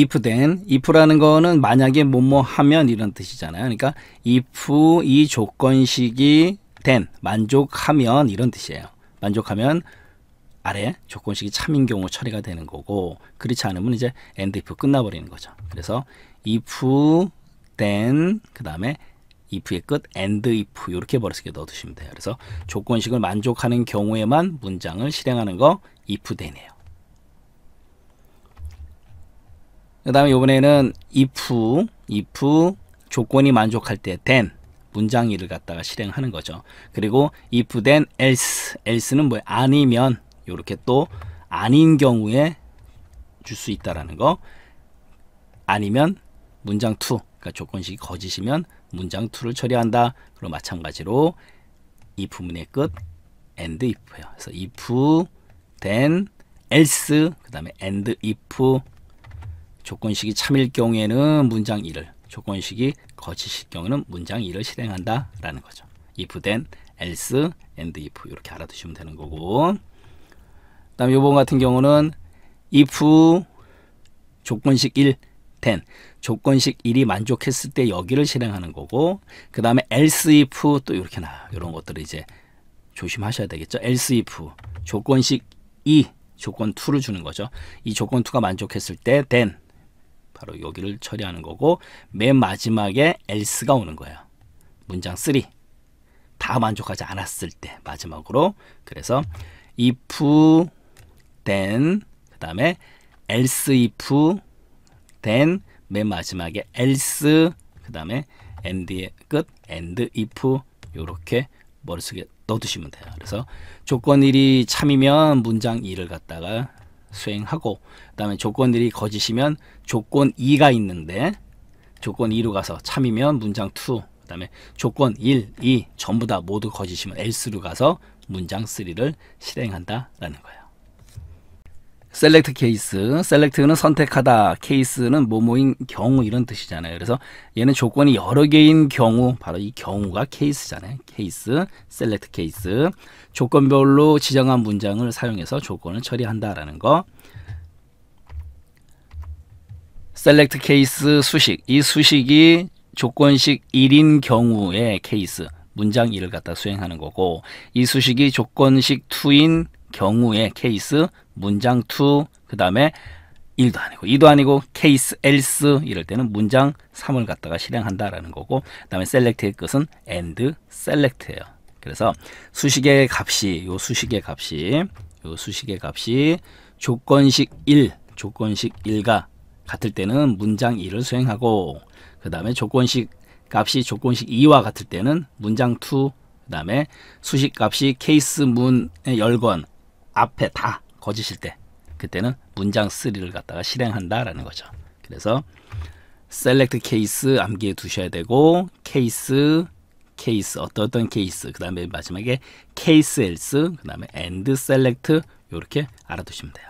if then if라는 거는 만약에 뭐 뭐 하면 이런 뜻이잖아요. 그러니까 if 이 조건식이 then 만족하면 이런 뜻이에요. 만족하면 아래 조건식이 참인 경우 처리가 되는 거고 그렇지 않으면 이제 end if 끝나버리는 거죠. 그래서 if then 그 다음에 if의 끝 and if 이렇게 버릇속 넣어두시면 돼요. 그래서 조건식을 만족하는 경우에만 문장을 실행하는 거 if then이에요. 그 다음에 이번에는 if, if 조건이 만족할 때 then 문장일을 갖다가 실행하는 거죠. 그리고 if then else, else는 뭐 아니면 이렇게 또 아닌 경우에 줄 수 있다라는 거. 아니면 문장 2, 그러니까 조건식이 거짓이면 문장 2를 처리한다. 그리고 마찬가지로 if 문의 끝 and i f 요 그래서 if then else 그다음에 and if 조건식이 참일 경우에는 문장 1을, 조건식이 거치실 경우는 문장 2를 실행한다라는 거죠. if then, else, and if 이렇게 알아두시면 되는 거고 그 다음 요번 같은 경우는 if 조건식 1, then 조건식 1이 만족했을 때 여기를 실행하는 거고 그 다음에 else if 또 이렇게 나와요. 이런 것들을 이제 조심하셔야 되겠죠. else if 조건식 2 조건 2를 주는 거죠. 이 조건 2가 만족했을 때 then 바로 여기를 처리하는 거고 맨 마지막에 else가 오는 거야. 문장 3. 다 만족하지 않았을 때 마지막으로 그래서 if then 그다음에 else if then 맨 마지막에 else 그다음에 a n d 끝 and if 요렇게 머릿속에 넣어두시면 돼요. 그래서 조건 1이 참이면 문장 2를 갖다가 수행하고 그다음에 조건들이 거짓이면 조건 2가 있는데 조건 2로 가서 참이면 문장 2 그다음에 조건 1, 2 전부 다 모두 거짓이면 else로 가서 문장 3를 실행한다라는 거예요. 셀렉트 케이스, 셀렉트는 선택하다, 케이스는 뭐뭐인 경우 이런 뜻이잖아요. 그래서 얘는 조건이 여러 개인 경우, 바로 이 경우가 케이스잖아요. 케이스, 셀렉트 케이스, 조건별로 지정한 문장을 사용해서 조건을 처리한다라는 거. 셀렉트 케이스 수식, 이 수식이 조건식 1인 경우의 케이스, 문장 1을 갖다 수행하는 거고 이 수식이 조건식 2인 경우의 케이스 문장 t 그 다음에 1도 아니고 2도 아니고 케이스 e else 이럴 때는 문장 3을 갖다가 실행한다라는 거고 그 다음에 select의 끝은 and select예요. 그래서 수식의 값이 요 수식의 값이 요 수식의 값이 조건식 1 조건식 1과 같을 때는 문장 2를 수행하고 그 다음에 조건식 값이 조건식 2와 같을 때는 문장 2그 다음에 수식 값이 케이스 문의 열건 앞에 다 거짓일 때 그때는 문장 3를 갖다가 실행한다라는 거죠. 그래서 셀렉트 케이스 암기해 두셔야 되고 케이스 케이스 어떤 어떤 케이스 그 다음에 마지막에 케이스 else 그 다음에 and select 이렇게 알아두시면 돼요.